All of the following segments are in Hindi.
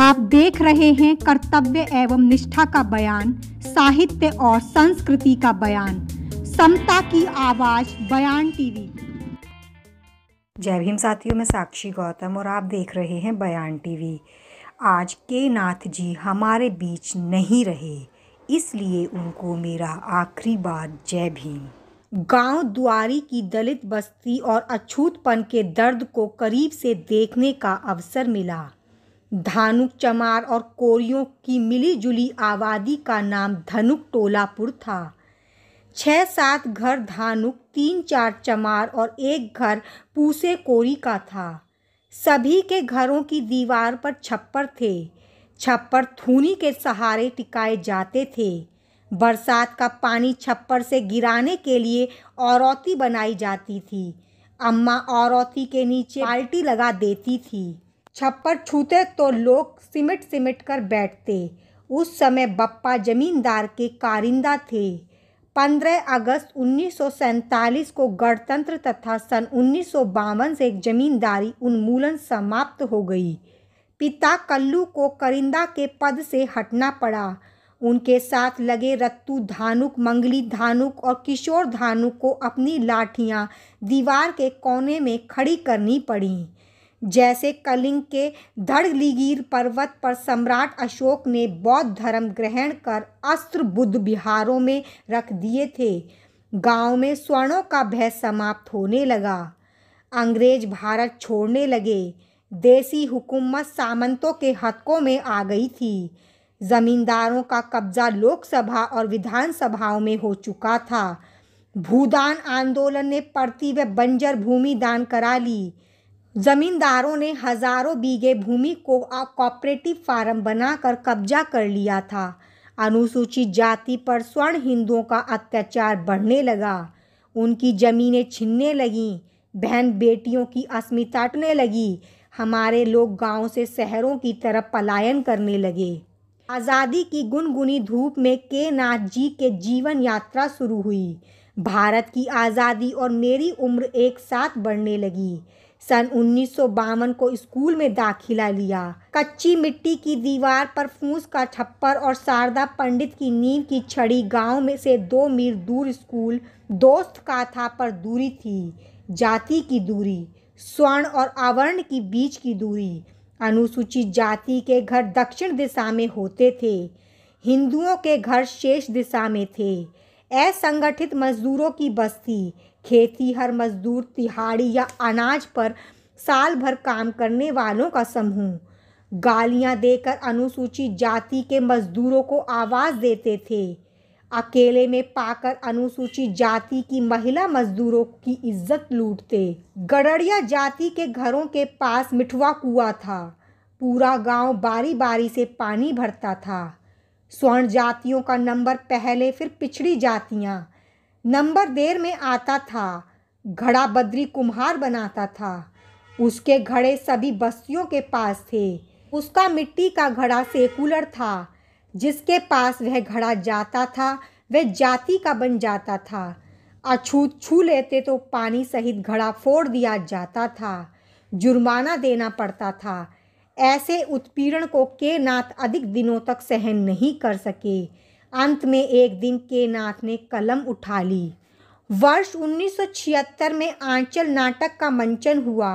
आप देख रहे हैं कर्तव्य एवं निष्ठा का बयान साहित्य और संस्कृति का बयान समता की आवाज बयान टीवी जय भीम साथियों मैं साक्षी गौतम और आप देख रहे हैं बयान टीवी आज के नाथ जी हमारे बीच नहीं रहे इसलिए उनको मेरा आखिरी बात जय भीम गांव द्वारी की दलित बस्ती और अछूतपन के दर्द को करीब से देखने का अवसर मिला धानुक चमार और कोरियों की मिलीजुली आबादी का नाम धनुक टोलापुर था छः सात घर धानुक तीन चार चमार और एक घर पूसे कोरी का था सभी के घरों की दीवार पर छप्पर थे छप्पर थूनी के सहारे टिकाए जाते थे बरसात का पानी छप्पर से गिराने के लिए औरौती बनाई जाती थी अम्मा औरौती के नीचे बाल्टी लगा देती थी छप्पर छूते तो लोग सिमट सिमट कर बैठते उस समय बप्पा जमींदार के कारिंदा थे 15 अगस्त उन्नीस को गणतंत्र तथा सन उन्नीस से जमींदारी उन्मूलन समाप्त हो गई पिता कल्लू को करिंदा के पद से हटना पड़ा उनके साथ लगे रत्तू धानुक मंगली धानुक और किशोर धानुक को अपनी लाठियां दीवार के कोने में खड़ी करनी पड़ी जैसे कलिंग के धड़लीगीर पर्वत पर सम्राट अशोक ने बौद्ध धर्म ग्रहण कर अस्त्र बुद्ध बिहारों में रख दिए थे गांव में स्वर्णों का भय समाप्त होने लगा अंग्रेज भारत छोड़ने लगे देसी हुकूमत सामंतों के हकों में आ गई थी जमींदारों का कब्जा लोकसभा और विधानसभाओं में हो चुका था भूदान आंदोलन ने पड़ती व बंजर भूमि दान करा ली जमींदारों ने हजारों बीघे भूमि को कॉपरेटिव फार्म बनाकर कब्जा कर लिया था अनुसूचित जाति पर स्वर्ण हिंदुओं का अत्याचार बढ़ने लगा उनकी ज़मीनें छीनने लगीं बहन बेटियों की अस्मिता टने लगी हमारे लोग गांव से शहरों की तरफ पलायन करने लगे आज़ादी की गुनगुनी धूप में के नाथ जी के जीवन यात्रा शुरू हुई भारत की आज़ादी और मेरी उम्र एक साथ बढ़ने लगी सन उन्नीस को स्कूल में दाखिला लिया कच्ची मिट्टी की दीवार पर फूस का छप्पर और शारदा पंडित की नींद की छड़ी गांव में से दो मील दूर स्कूल दोस्त का था पर दूरी थी जाति की दूरी स्वर्ण और आवर्ण की बीच की दूरी अनुसूचित जाति के घर दक्षिण दिशा में होते थे हिंदुओं के घर शेष दिशा में थे असंगठित मजदूरों की बस्ती खेती हर मजदूर तिहाड़ी या अनाज पर साल भर काम करने वालों का समूह गालियां देकर अनुसूचित जाति के मजदूरों को आवाज़ देते थे अकेले में पाकर अनुसूचित जाति की महिला मजदूरों की इज्जत लूटते गड़रिया जाति के घरों के पास मिठवा कुआ था पूरा गांव बारी बारी से पानी भरता था स्वर्ण जातियों का नंबर पहले फिर पिछड़ी जातियाँ नंबर देर में आता था घड़ा बद्री कुम्हार बनाता था उसके घड़े सभी बस्तियों के पास थे उसका मिट्टी का घड़ा सेकुलर था जिसके पास वह घड़ा जाता था वह जाति का बन जाता था अछूत छू लेते तो पानी सहित घड़ा फोड़ दिया जाता था जुर्माना देना पड़ता था ऐसे उत्पीड़न को के नाथ अधिक दिनों तक सहन नहीं कर सके अंत में एक दिन केनाथ ने कलम उठा ली वर्ष 1976 में आंचल नाटक का मंचन हुआ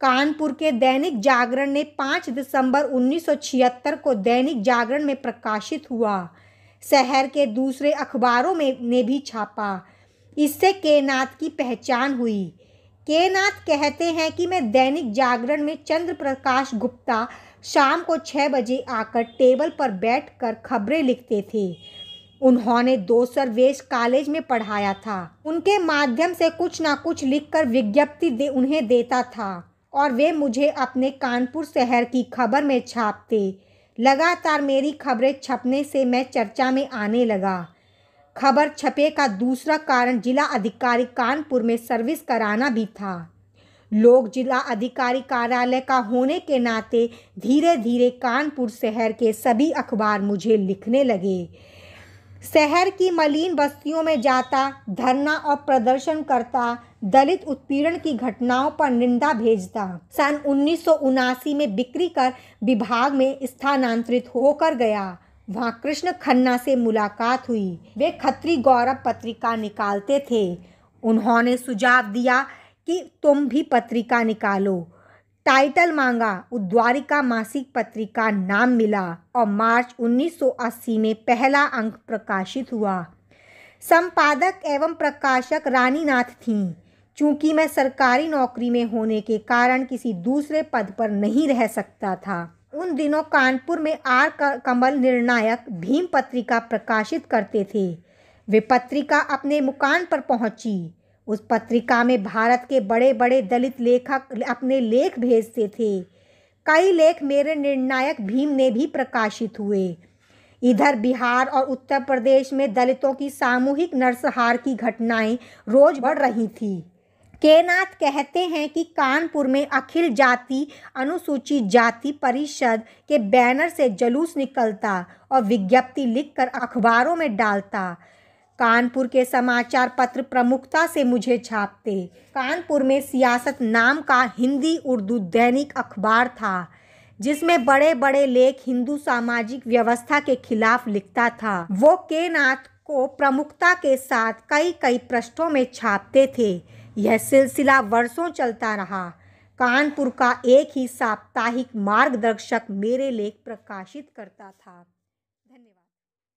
कानपुर के दैनिक जागरण ने 5 दिसंबर 1976 को दैनिक जागरण में प्रकाशित हुआ शहर के दूसरे अखबारों में ने भी छापा इससे केनाथ की पहचान हुई केनाथ कहते हैं कि मैं दैनिक जागरण में चंद्र प्रकाश गुप्ता शाम को छः बजे आकर टेबल पर बैठकर खबरें लिखते थे उन्होंने दो दोसरवेश कॉलेज में पढ़ाया था उनके माध्यम से कुछ ना कुछ लिखकर विज्ञप्ति दे उन्हें देता था और वे मुझे अपने कानपुर शहर की खबर में छापते लगातार मेरी खबरें छपने से मैं चर्चा में आने लगा खबर छपे का दूसरा कारण जिला अधिकारी कानपुर में सर्विस कराना भी था लोग जिला अधिकारी कार्यालय का होने के नाते धीरे धीरे कानपुर शहर के सभी अखबार मुझे लिखने लगे शहर की मलिन बस्तियों में जाता धरना और प्रदर्शन करता दलित उत्पीड़न की घटनाओं पर निंदा भेजता सन उन्नीस में बिक्री कर विभाग में स्थानांतरित होकर गया वहाँ कृष्ण खन्ना से मुलाकात हुई वे खत्री गौरव पत्रिका निकालते थे उन्होंने सुझाव दिया कि तुम भी पत्रिका निकालो टाइटल मांगा उद्वारिका मासिक पत्रिका नाम मिला और मार्च 1980 में पहला अंक प्रकाशित हुआ संपादक एवं प्रकाशक रानी नाथ थीं चूँकि मैं सरकारी नौकरी में होने के कारण किसी दूसरे पद पर नहीं रह सकता था उन दिनों कानपुर में आर कमल निर्णायक भीम पत्रिका प्रकाशित करते थे वे पत्रिका अपने मुकान पर पहुंची उस पत्रिका में भारत के बड़े बड़े दलित लेखक अपने लेख भेजते थे कई लेख मेरे निर्णायक भीम ने भी प्रकाशित हुए इधर बिहार और उत्तर प्रदेश में दलितों की सामूहिक नरसहार की घटनाएं रोज बढ़ रही थीं केनाथ कहते हैं कि कानपुर में अखिल जाति अनुसूचित जाति परिषद के बैनर से जुलूस निकलता और विज्ञप्ति लिखकर अखबारों में डालता कानपुर के समाचार पत्र प्रमुखता से मुझे छापते कानपुर में सियासत नाम का हिंदी उर्दू दैनिक अखबार था जिसमें बड़े बड़े लेख हिंदू सामाजिक व्यवस्था के खिलाफ लिखता था वो केनाथ को प्रमुखता के साथ कई कई पृष्ठों में छापते थे यह सिलसिला वर्षों चलता रहा कानपुर का एक ही साप्ताहिक मार्गदर्शक मेरे लेख प्रकाशित करता था